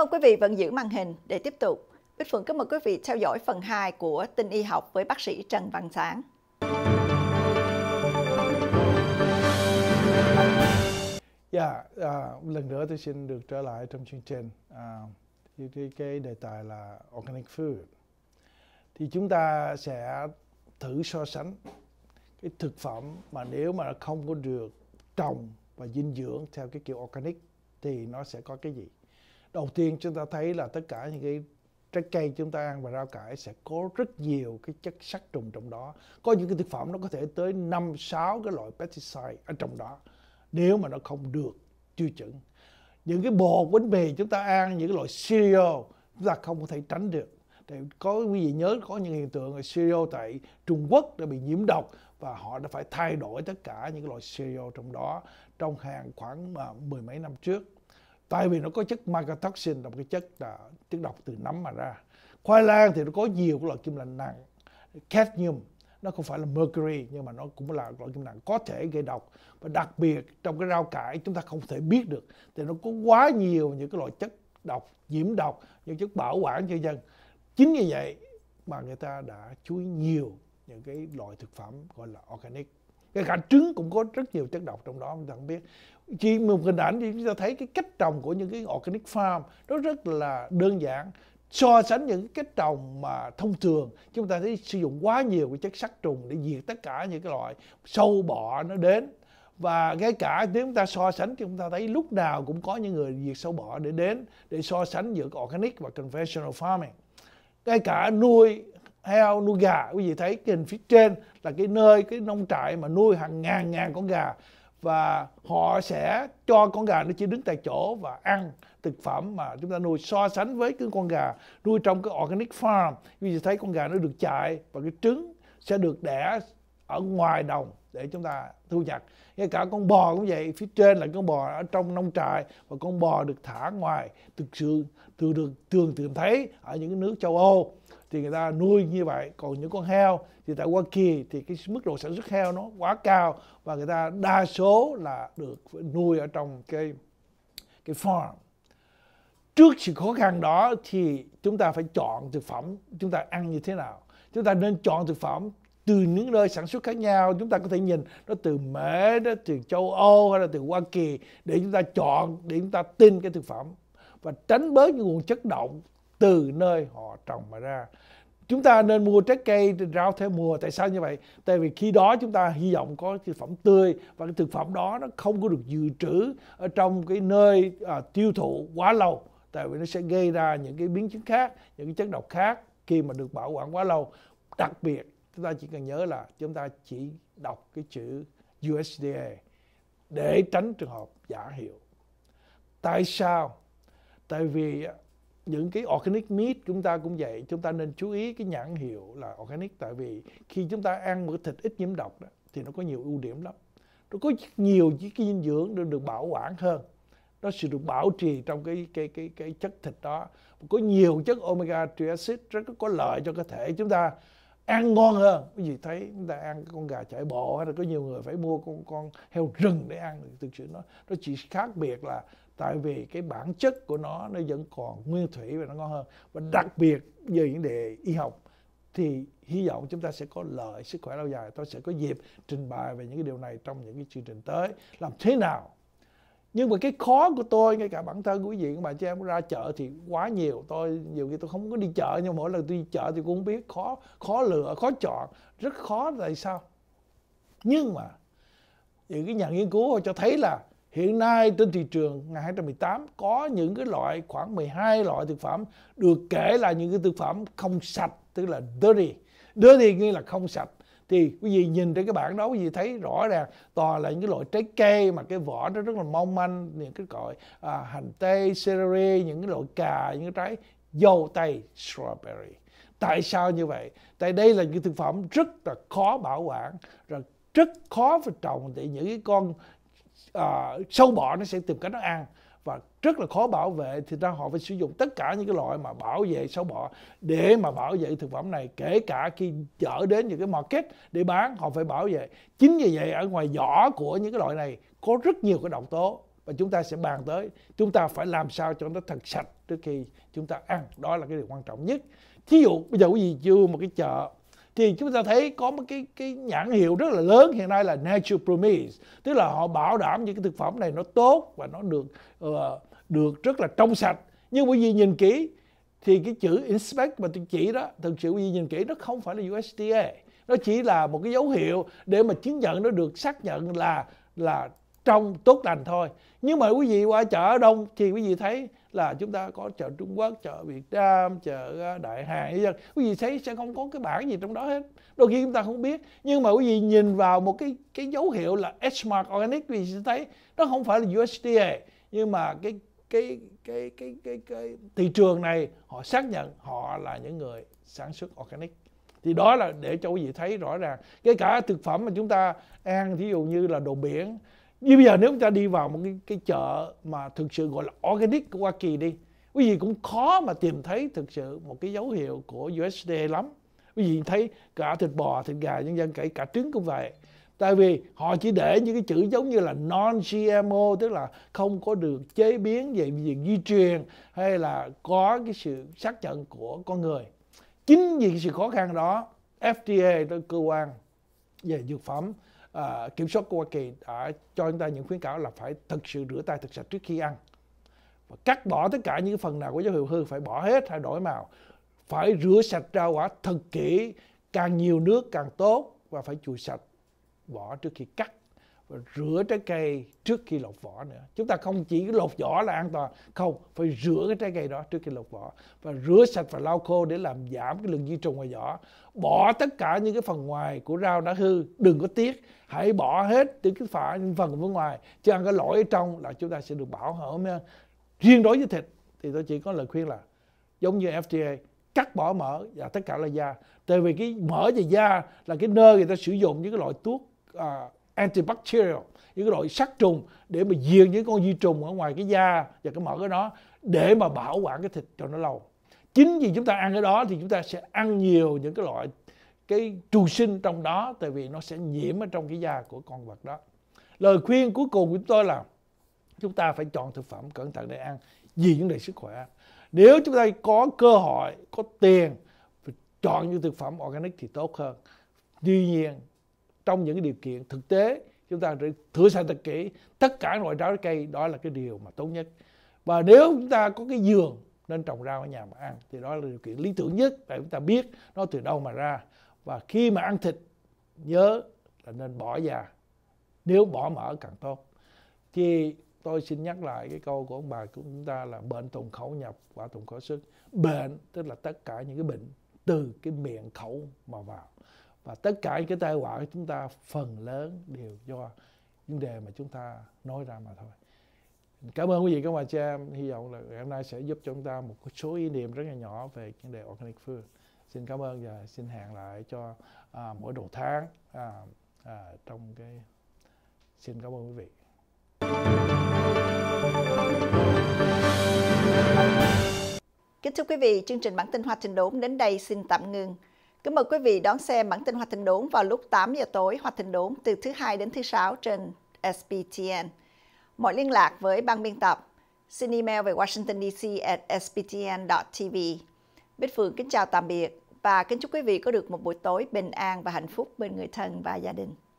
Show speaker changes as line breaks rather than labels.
ơn quý vị vẫn giữ màn hình để tiếp tục. Bích Phượng cảm ơn quý vị theo dõi phần 2 của tin y học với bác sĩ Trần Văn Sáng. Yeah, dạ, uh, à, lần nữa tôi xin được trở lại trong chương trình uh, cái, cái đề tài là organic food. Thì chúng ta sẽ thử so sánh cái thực phẩm mà nếu mà không có được trồng và dinh dưỡng theo cái kiểu organic thì nó sẽ có cái gì? đầu tiên chúng ta thấy là tất cả những cái trái cây chúng ta ăn và rau cải sẽ có rất nhiều cái chất sát trùng trong đó có những cái thực phẩm nó có thể tới năm sáu cái loại pesticide ở trong đó nếu mà nó không được tiêu chuẩn những cái bột bánh mì chúng ta ăn những cái loại cereal chúng ta không có thể tránh được thì có quý vị nhớ có những hiện tượng cereal tại Trung Quốc đã bị nhiễm độc và họ đã phải thay đổi tất cả những loại cereal trong đó trong hàng khoảng à, mười mấy năm trước tại vì nó có chất mycotoxin là một cái chất là chất độc từ nấm mà ra khoai lang thì nó có nhiều loại kim loại nặng cadmium nó không phải là mercury nhưng mà nó cũng là loại kim nặng có thể gây độc và đặc biệt trong cái rau cải chúng ta không thể biết được thì nó có quá nhiều những cái loại chất độc nhiễm độc những chất bảo quản cho dân chính vì vậy mà người ta đã chú ý nhiều những cái loại thực phẩm gọi là organic cái cả trứng cũng có rất nhiều chất độc trong đó chúng ta không biết chỉ một hình ảnh thì chúng ta thấy cái cách trồng của những cái organic farm nó rất là đơn giản so sánh những cái trồng mà thông thường chúng ta thấy sử dụng quá nhiều cái chất sát trùng để diệt tất cả những cái loại sâu bọ nó đến và ngay cả nếu chúng ta so sánh thì chúng ta thấy lúc nào cũng có những người diệt sâu bọ để đến để so sánh giữa organic và conventional farming ngay cả nuôi heo nuôi gà quý vị thấy cái hình phía trên là cái nơi cái nông trại mà nuôi hàng ngàn ngàn con gà và họ sẽ cho con gà nó chỉ đứng tại chỗ và ăn thực phẩm mà chúng ta nuôi so sánh với cái con gà nuôi trong cái organic farm quý vị thấy con gà nó được chạy và cái trứng sẽ được đẻ ở ngoài đồng để chúng ta thu nhặt ngay cả con bò cũng vậy phía trên là con bò ở trong nông trại và con bò được thả ngoài thực sự thường được thường tìm thấy ở những nước châu Âu thì người ta nuôi như vậy còn những con heo thì tại Hoa Kỳ thì cái mức độ sản xuất heo nó quá cao và người ta đa số là được nuôi ở trong cái cái farm trước sự khó khăn đó thì chúng ta phải chọn thực phẩm chúng ta ăn như thế nào chúng ta nên chọn thực phẩm từ những nơi sản xuất khác nhau chúng ta có thể nhìn nó từ Mỹ, nó từ châu Âu hay là từ Hoa Kỳ để chúng ta chọn để chúng ta tin cái thực phẩm và tránh bớt những nguồn chất độc từ nơi họ trồng mà ra chúng ta nên mua trái cây rau theo mùa tại sao như vậy tại vì khi đó chúng ta hy vọng có thực phẩm tươi và cái thực phẩm đó nó không có được dự trữ ở trong cái nơi à, tiêu thụ quá lâu tại vì nó sẽ gây ra những cái biến chứng khác những cái chất độc khác khi mà được bảo quản quá lâu đặc biệt chúng ta chỉ cần nhớ là chúng ta chỉ đọc cái chữ USDA để tránh trường hợp giả hiệu tại sao tại vì à, những cái organic meat chúng ta cũng vậy chúng ta nên chú ý cái nhãn hiệu là organic tại vì khi chúng ta ăn bữa thịt ít nhiễm độc đó, thì nó có nhiều ưu điểm lắm nó có nhiều những cái dinh dưỡng được được bảo quản hơn nó sẽ được bảo trì trong cái cái cái cái chất thịt đó có nhiều chất omega 3 acid rất có lợi cho cơ thể chúng ta ăn ngon hơn cái gì thấy chúng ta ăn con gà chạy bộ hay là có nhiều người phải mua con con heo rừng để ăn thực sự nó nó chỉ khác biệt là tại vì cái bản chất của nó nó vẫn còn nguyên thủy và nó ngon hơn và đặc biệt về những đề y học thì hy vọng chúng ta sẽ có lợi sức khỏe lâu dài tôi sẽ có dịp trình bày về những cái điều này trong những cái chương trình tới làm thế nào nhưng mà cái khó của tôi ngay cả bản thân của quý vị các bạn chị em ra chợ thì quá nhiều tôi nhiều khi tôi không có đi chợ nhưng mỗi lần tôi đi chợ thì cũng không biết khó khó lựa khó chọn rất khó tại sao nhưng mà những cái nhà nghiên cứu họ cho thấy là Hiện nay trên thị trường ngày 2018 có những cái loại khoảng 12 loại thực phẩm được kể là những cái thực phẩm không sạch tức là dirty. Dirty nghĩa là không sạch. Thì quý vị nhìn trên cái bảng đó quý vị thấy rõ ràng toàn là những cái loại trái cây mà cái vỏ nó rất là mong manh những cái gọi à, hành tây, celery, những cái loại cà, những cái trái dâu tây, strawberry. Tại sao như vậy? Tại đây là những thực phẩm rất là khó bảo quản, rất khó phải trồng tại những cái con uh, sâu bọ nó sẽ tìm cách nó ăn và rất là khó bảo vệ thì ra họ phải sử dụng tất cả những cái loại mà bảo vệ sâu bọ để mà bảo vệ thực phẩm này kể cả khi chở đến những cái market để bán họ phải bảo vệ chính vì vậy ở ngoài vỏ của những cái loại này có rất nhiều cái độc tố và chúng ta sẽ bàn tới chúng ta phải làm sao cho nó thật sạch trước khi chúng ta ăn đó là cái điều quan trọng nhất thí dụ bây giờ quý vị chưa một cái chợ thì chúng ta thấy có một cái cái nhãn hiệu rất là lớn hiện nay là Nature Promise tức là họ bảo đảm những cái thực phẩm này nó tốt và nó được uh, được rất là trong sạch nhưng quý vị nhìn kỹ thì cái chữ inspect mà tôi chỉ đó thực sự quý vị nhìn kỹ nó không phải là USDA nó chỉ là một cái dấu hiệu để mà chứng nhận nó được xác nhận là là trong tốt lành thôi nhưng mà quý vị qua chợ đông thì quý vị thấy là chúng ta có chợ Trung Quốc, chợ Việt Nam, chợ à, Đại Hàn dân. Quý vị thấy sẽ không có cái bảng gì trong đó hết. Đôi khi chúng ta không biết, nhưng mà quý vị nhìn vào một cái cái dấu hiệu là H-mark organic quý vị sẽ thấy nó không phải là USDA nhưng mà cái cái cái cái cái, cái thị trường này họ xác nhận họ là những người sản xuất organic thì đó là để cho quý vị thấy rõ ràng kể cả thực phẩm mà chúng ta ăn thí dụ như là đồ biển như bây giờ nếu chúng ta đi vào một cái, cái chợ mà thực sự gọi là organic của Hoa Kỳ đi quý vị cũng khó mà tìm thấy thực sự một cái dấu hiệu của USDA lắm quý vị thấy cả thịt bò thịt gà nhân dân kể cả trứng cũng vậy tại vì họ chỉ để những cái chữ giống như là non GMO tức là không có được chế biến về việc di truyền hay là có cái sự xác nhận của con người chính vì sự khó khăn đó FDA tức cơ quan về dược phẩm à, kiểm soát của Hoa Kỳ đã cho chúng ta những khuyến cáo là phải thực sự rửa tay thật sạch trước khi ăn và cắt bỏ tất cả những phần nào có dấu hiệu hư phải bỏ hết hay đổi màu phải rửa sạch rau quả thật kỹ càng nhiều nước càng tốt và phải chùi sạch vỏ trước khi cắt và rửa trái cây trước khi lột vỏ nữa chúng ta không chỉ lột vỏ là an toàn không phải rửa cái trái cây đó trước khi lột vỏ và rửa sạch và lau khô để làm giảm cái lượng vi trùng ngoài vỏ bỏ tất cả những cái phần ngoài của rau đã hư đừng có tiếc hãy bỏ hết từ cái phần phần bên ngoài chứ ăn cái lỗi ở trong là chúng ta sẽ được bảo hộ nha. riêng đối với thịt thì tôi chỉ có lời khuyên là giống như FDA cắt bỏ mỡ và tất cả là da tại vì cái mỡ và da là cái nơi người ta sử dụng những cái loại thuốc à, antibacterial những cái loại sát trùng để mà diệt những con vi trùng ở ngoài cái da và cái mỡ của nó để mà bảo quản cái thịt cho nó lâu chính vì chúng ta ăn cái đó thì chúng ta sẽ ăn nhiều những cái loại cái trù sinh trong đó tại vì nó sẽ nhiễm ở trong cái da của con vật đó lời khuyên cuối cùng của chúng tôi là chúng ta phải chọn thực phẩm cẩn thận để ăn vì vấn đề sức khỏe nếu chúng ta có cơ hội có tiền chọn những thực phẩm organic thì tốt hơn tuy nhiên trong những điều kiện thực tế chúng ta phải thử sai thật kỹ tất cả loại trái cây đó là cái điều mà tốt nhất và nếu chúng ta có cái giường nên trồng rau ở nhà mà ăn thì đó là điều kiện lý tưởng nhất để chúng ta biết nó từ đâu mà ra và khi mà ăn thịt nhớ là nên bỏ già nếu bỏ mỡ càng tốt thì tôi xin nhắc lại cái câu của ông bà của chúng ta là bệnh tùng khẩu nhập và tùng khẩu sức bệnh tức là tất cả những cái bệnh từ cái miệng khẩu mà vào và tất cả những cái tai họa của chúng ta phần lớn đều do vấn đề mà chúng ta nói ra mà thôi cảm ơn quý vị các bà cha em hy vọng là hôm nay sẽ giúp cho chúng ta một số ý niệm rất là nhỏ về vấn đề organic food xin cảm ơn và xin hẹn lại cho à, mỗi đầu tháng à, à, trong cái xin cảm ơn quý vị Kính thưa quý vị, chương trình bản tin Hoa Trình Đốn đến đây xin tạm ngừng. Kính mời quý vị đón xem bản tin Hoa Thịnh Đốn vào lúc 8 giờ tối Hoa Thịnh Đốn từ thứ hai đến thứ sáu trên SBTN. Mọi liên lạc với ban biên tập xin email về Washington DC at sbtn.tv. Bích Phượng kính chào tạm biệt và kính chúc quý vị có được một buổi tối bình an và hạnh phúc bên người thân và gia đình.